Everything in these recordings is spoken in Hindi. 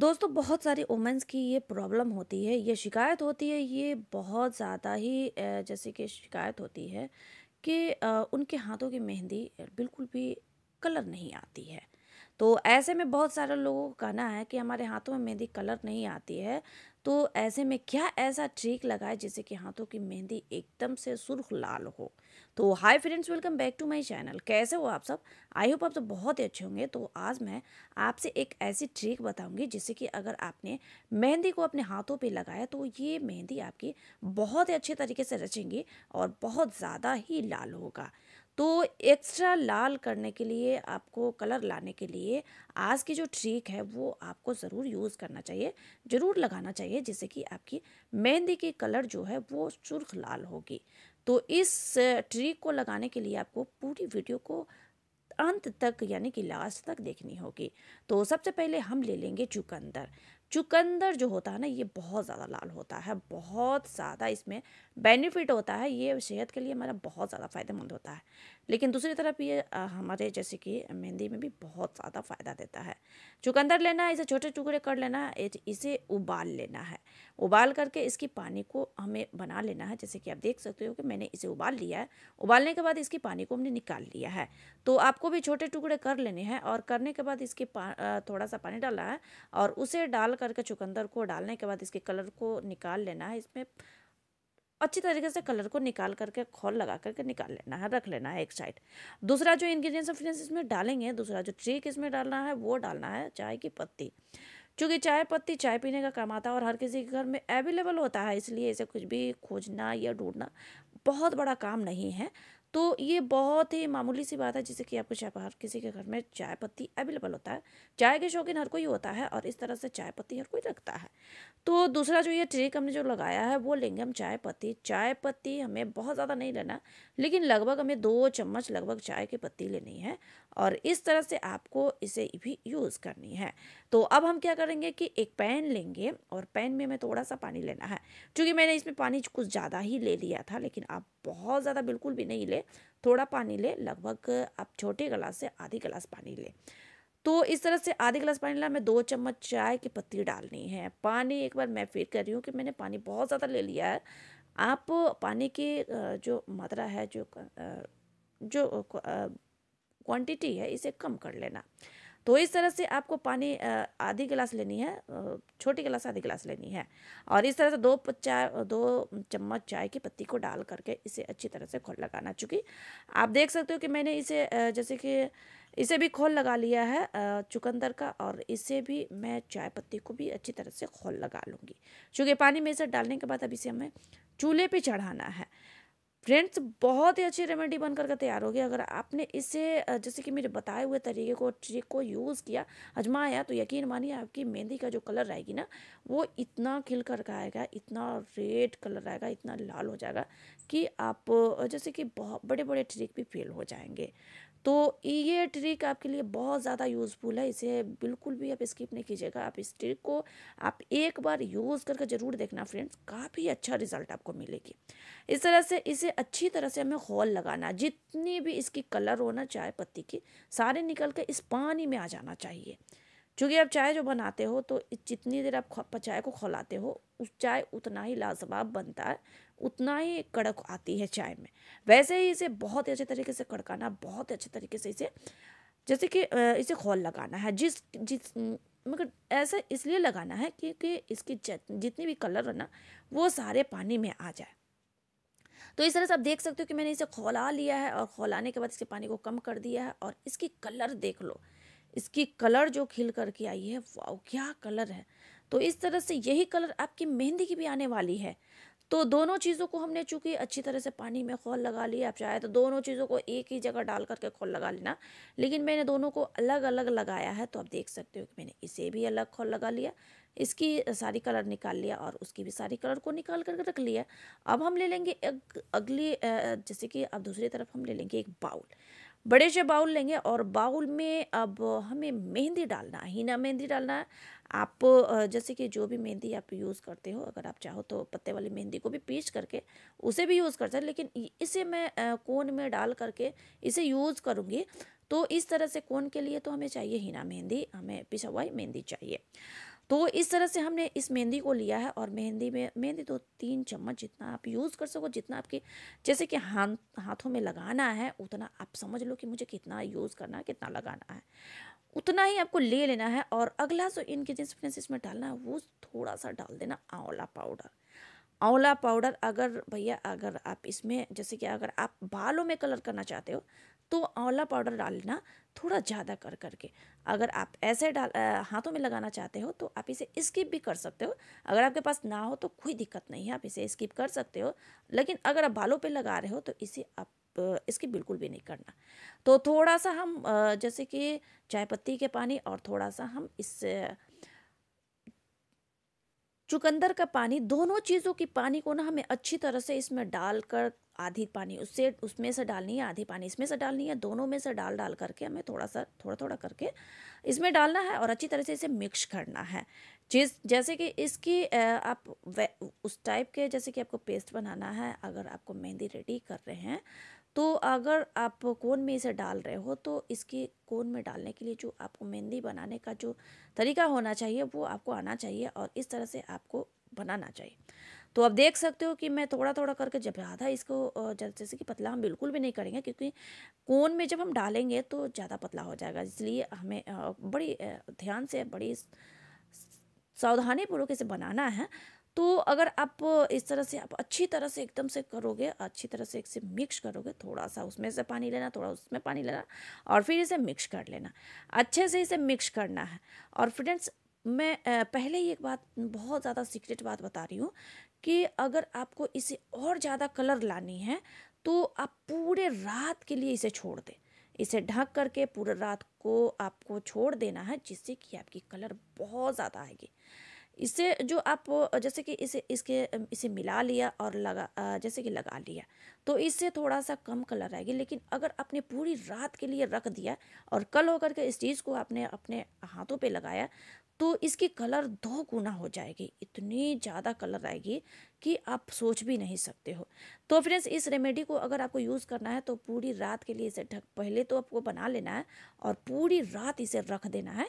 दोस्तों बहुत सारी वुमेंस की ये प्रॉब्लम होती है ये शिकायत होती है ये बहुत ज़्यादा ही जैसे कि शिकायत होती है कि उनके हाथों की मेहंदी बिल्कुल भी कलर नहीं आती है तो ऐसे में बहुत सारे लोगों का कहना है कि हमारे हाथों में मेहंदी कलर नहीं आती है तो ऐसे में क्या ऐसा ट्रिक लगाए जिससे कि हाथों की मेहंदी एकदम से सुर्ख लाल हो तो hi friends welcome back to my channel कैसे हो आप सब आई होप आप सब बहुत ही अच्छे होंगे तो आज मैं आपसे एक ऐसी ट्रिक बताऊंगी जिससे कि अगर आपने मेहंदी को अपने हाथों पे लगाया तो ये मेहंदी आपकी बहुत ही अच्छे तरीके से रचेंगी और बहुत ज़्यादा ही लाल होगा तो एक्स्ट्रा लाल करने के लिए आपको कलर लाने के लिए आज की जो ट्रिक है वो आपको ज़रूर यूज़ करना चाहिए ज़रूर लगाना चाहिए जिससे कि आपकी मेहंदी की कलर जो है वो सुर्ख लाल होगी तो इस ट्रिक को लगाने के लिए आपको पूरी वीडियो को अंत तक यानी कि लास्ट तक देखनी होगी तो सबसे पहले हम ले लेंगे चुकंदर चुकंदर जो होता है ना ये बहुत ज़्यादा लाल होता है बहुत ज़्यादा इसमें बेनिफिट होता है ये सेहत के लिए हमारा बहुत ज़्यादा फ़ायदेमंद होता है लेकिन दूसरी तरफ ये हमारे जैसे कि मेहंदी में भी बहुत ज़्यादा फ़ायदा देता है चुकंदर लेना है इसे छोटे टुकड़े कर लेना है इसे उबाल लेना है उबाल करके इसकी पानी को हमें बना लेना है जैसे कि आप देख सकते हो कि मैंने इसे उबाल लिया है उबालने के बाद इसकी पानी को हमने निकाल लिया है तो आपको भी छोटे टुकड़े कर लेने हैं और करने के बाद इसके थोड़ा सा पानी डालना है और उसे डाल करके चुकंदर को डालने के बाद इसके कलर को निकाल लेना है इसमें अच्छी तरीके से कलर को निकाल करके खोल लगा करके निकाल लेना है रख लेना है एक साइड दूसरा जो इन्ग्रीडियंस ऑफ फ्रेंड्स इसमें डालेंगे दूसरा जो ट्रिक इसमें डालना है वो डालना है चाय की पत्ती चूँकि चाय पत्ती चाय पीने का काम आता है और हर किसी के घर में अवेलेबल होता है इसलिए इसे कुछ भी खोजना या ढूंढना बहुत बड़ा काम नहीं है तो ये बहुत ही मामूली सी बात है जैसे कि आपको चाय हर किसी के घर में चाय पत्ती अवेलेबल होता है चाय के शौकीन हर कोई होता है और इस तरह से चाय पत्ती हर कोई रखता है तो दूसरा जो ये ट्रिक हमने जो लगाया है वो लेंगे हम चाय पत्ती चाय पत्ती हमें बहुत ज़्यादा नहीं लेना लेकिन लगभग हमें दो चम्मच लगभग चाय की पत्ती लेनी है और इस तरह से आपको इसे भी यूज़ करनी है तो अब हम क्या करेंगे कि एक पैन लेंगे और पैन में हमें थोड़ा सा पानी लेना है क्योंकि मैंने इसमें पानी कुछ ज़्यादा ही ले लिया था लेकिन आप बहुत ज़्यादा बिल्कुल भी नहीं ले ले थोड़ा पानी ले लगभग आप छोटे गिलास से आधी गिलास पानी ले तो इस तरह से आधे गिलास पानी ला मैं दो चम्मच चाय की पत्ती डालनी है पानी एक बार मैं फिर कर रही हूँ कि मैंने पानी बहुत ज़्यादा ले लिया है आप पानी की जो मात्रा है जो जो क्वांटिटी है इसे कम कर लेना तो इस तरह से आपको पानी आधी गिलास लेनी है छोटी गिलास आधी गिलास लेनी है और इस तरह से दो चाय दो चम्मच चाय की पत्ती को डाल करके इसे अच्छी तरह से खोल लगाना चूँकि आप देख सकते हो कि मैंने इसे जैसे कि इसे भी खोल लगा लिया है चुकंदर का और इसे भी मैं चाय पत्ती को भी अच्छी तरह से खोल लगा लूँगी चूँकि पानी में इसे डालने के बाद अब इसे हमें चूल्हे पर चढ़ाना है फ्रेंड्स बहुत ही अच्छी रेमेडी बनकर के तैयार होगी अगर आपने इसे जैसे कि मेरे बताए हुए तरीके को ट्रिक को यूज़ किया आजमाया तो यकीन मानिए आपकी मेहंदी का जो कलर आएगी ना वो इतना खिल कर आएगा इतना रेड कलर आएगा इतना लाल हो जाएगा कि आप जैसे कि बहुत बड़े बड़े ट्रिक भी फेल हो जाएंगे तो ये ट्रिक आपके लिए बहुत ज़्यादा यूज़फुल है इसे बिल्कुल भी आप स्किप नहीं कीजिएगा आप इस ट्रिक को आप एक बार यूज़ करके ज़रूर देखना फ्रेंड्स काफ़ी अच्छा रिजल्ट आपको मिलेगी इस तरह से इसे अच्छी तरह से हमें हॉल लगाना जितनी भी इसकी कलर होना चाय पत्ती की सारे निकल कर इस पानी में आ जाना चाहिए चूँकि आप चाय जो बनाते हो तो जितनी देर आप चाय को खौलाते हो उस चाय उतना ही लाजवाब बनता है उतना ही कड़क आती है चाय में वैसे ही इसे बहुत ही अच्छे तरीके से कड़काना बहुत अच्छे तरीके से इसे जैसे कि इसे खोल लगाना है जिस जिस मगर ऐसा इसलिए लगाना है क्योंकि इसकी जितनी भी कलर है ना वो सारे पानी में आ जाए तो इस तरह से आप देख सकते हो कि मैंने इसे खोला लिया है और खोलाने के बाद इसके पानी को कम कर दिया है और इसकी कलर देख लो इसकी कलर जो खिल करके आई है वाह क्या कलर है तो इस तरह से यही कलर आपकी मेहंदी की भी आने वाली है तो दोनों चीज़ों को हमने चूँकि अच्छी तरह से पानी में खोल लगा लिया आप चाहे तो दोनों चीज़ों को एक ही जगह डाल करके खोल लगा लेना लेकिन मैंने दोनों को अलग अलग लगाया है तो आप देख सकते हो कि मैंने इसे भी अलग खोल लगा लिया इसकी सारी कलर निकाल लिया और उसकी भी सारी कलर को निकाल करके रख लिया अब हम ले लेंगे एक अगली जैसे कि अब दूसरी तरफ हम ले लेंगे एक बाउल बड़े से बाउल लेंगे और बाउल में अब हमें मेहंदी डालना है हीना मेहंदी डालना है आप जैसे कि जो भी मेहंदी आप यूज़ करते हो अगर आप चाहो तो पत्ते वाली मेहंदी को भी पीस करके उसे भी यूज़ करते हैं लेकिन इसे मैं कोन में डाल करके इसे यूज़ करूँगी तो इस तरह से कोन के लिए तो हमें चाहिए हीना मेहंदी हमें पिसा हुआ मेहंदी चाहिए तो इस तरह से हमने इस मेहंदी को लिया है और मेहंदी में मेहंदी दो तो तीन चम्मच जितना आप यूज़ कर सको जितना आपके जैसे कि हाथ हाथों में लगाना है उतना आप समझ लो कि मुझे कितना यूज़ करना है कितना लगाना है उतना ही आपको ले लेना है और अगला जो इनग्रीडियंट्स जिस इसमें डालना है वो थोड़ा सा डाल देना आंवला पाउडर आंवला पाउडर अगर भैया अगर आप इसमें जैसे कि अगर आप बालों में कलर करना चाहते हो तो आंवला पाउडर डालना थोड़ा ज़्यादा कर करके अगर आप ऐसे डाल हाथों में लगाना चाहते हो तो आप इसे स्किप भी कर सकते हो अगर आपके पास ना हो तो कोई दिक्कत नहीं है आप इसे स्किप कर सकते हो लेकिन अगर आप बालों पे लगा रहे हो तो इसे आप इसकी बिल्कुल भी नहीं करना तो थोड़ा सा हम जैसे कि चाय पत्ती के पानी और थोड़ा सा हम इस चुकंदर का पानी दोनों चीज़ों की पानी को ना हमें अच्छी तरह से इसमें डाल कर आधी पानी उससे उसमें से डालनी है आधी पानी इसमें से डालनी है दोनों में से डाल डाल करके हमें थोड़ा सा थोड़ा थोड़ा करके इसमें डालना है और अच्छी तरह से इसे मिक्स करना है जिस जैसे कि इसकी आप उस टाइप के जैसे कि आपको पेस्ट बनाना है अगर आपको मेहंदी रेडी कर रहे हैं तो अगर आप कोन में इसे डाल रहे हो तो इसके कोन में डालने के लिए जो आपको मेहंदी बनाने का जो तरीका होना चाहिए वो आपको आना चाहिए और इस तरह से आपको बनाना चाहिए तो आप देख सकते हो कि मैं थोड़ा थोड़ा करके जब ज़्यादा इसको जैसे कि पतला हम बिल्कुल भी नहीं करेंगे क्योंकि कोन में जब हम डालेंगे तो ज़्यादा पतला हो जाएगा इसलिए हमें बड़ी ध्यान से बड़ी सावधानीपूर्वक इसे बनाना है तो अगर आप इस तरह से आप अच्छी तरह से एकदम से करोगे अच्छी तरह से एक से मिक्स करोगे थोड़ा सा उसमें से पानी लेना थोड़ा उसमें पानी लेना और फिर इसे मिक्स कर लेना अच्छे से इसे मिक्स करना है और फ्रेंड्स मैं पहले ही एक बात बहुत ज़्यादा सीक्रेट बात बता रही हूँ कि अगर आपको इसे और ज़्यादा कलर लानी है तो आप पूरे रात के लिए इसे छोड़ दें इसे ढक करके पूरे रात को आपको छोड़ देना है जिससे कि आपकी कलर बहुत ज़्यादा आएगी इससे जो आप जैसे कि इसे इसके इसे मिला लिया और लगा जैसे कि लगा लिया तो इससे थोड़ा सा कम कलर आएगी लेकिन अगर आपने पूरी रात के लिए रख दिया और कल होकर के इस चीज़ को आपने अपने हाथों पे लगाया तो इसकी कलर दो गुना हो जाएगी इतनी ज़्यादा कलर आएगी कि आप सोच भी नहीं सकते हो तो फ्रेंड्स इस रेमेडी को अगर आपको यूज़ करना है तो पूरी रात के लिए इसे ढक पहले तो आपको बना लेना है और पूरी रात इसे रख देना है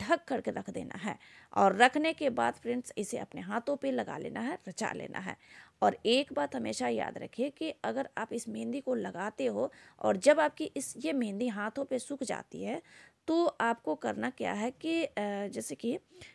ढक करके रख देना है और रखने के बाद फ्रेंड्स इसे अपने हाथों पे लगा लेना है रचा लेना है और एक बात हमेशा याद रखिए कि अगर आप इस मेहंदी को लगाते हो और जब आपकी इस ये मेहंदी हाथों पर सूख जाती है तो आपको करना क्या है कि जैसे कि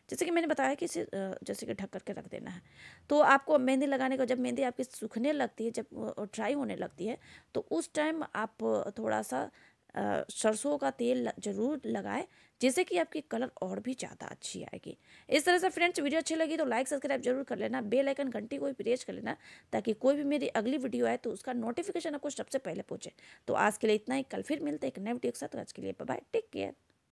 जैसे कि मैंने बताया कि इसे जैसे कि ढक करके रख देना है तो आपको मेहंदी लगाने का जब मेहंदी आपकी सूखने लगती है जब ड्राई होने लगती है तो उस टाइम आप थोड़ा सा सरसों का तेल जरूर लगाएं जिससे कि आपकी कलर और भी ज़्यादा अच्छी आएगी इस तरह से फ्रेंड्स वीडियो अच्छी लगी तो लाइक सब्सक्राइब जरूर कर लेना बेल आइकन घंटी को भी प्रेस कर लेना ताकि कोई भी मेरी अगली वीडियो आए तो उसका नोटिफिकेशन आपको सबसे पहले पहुंचे तो आज के लिए इतना ही कल फिर मिलते हैं एक नए वीडियो के साथ आज के लिए बाय टेक केयर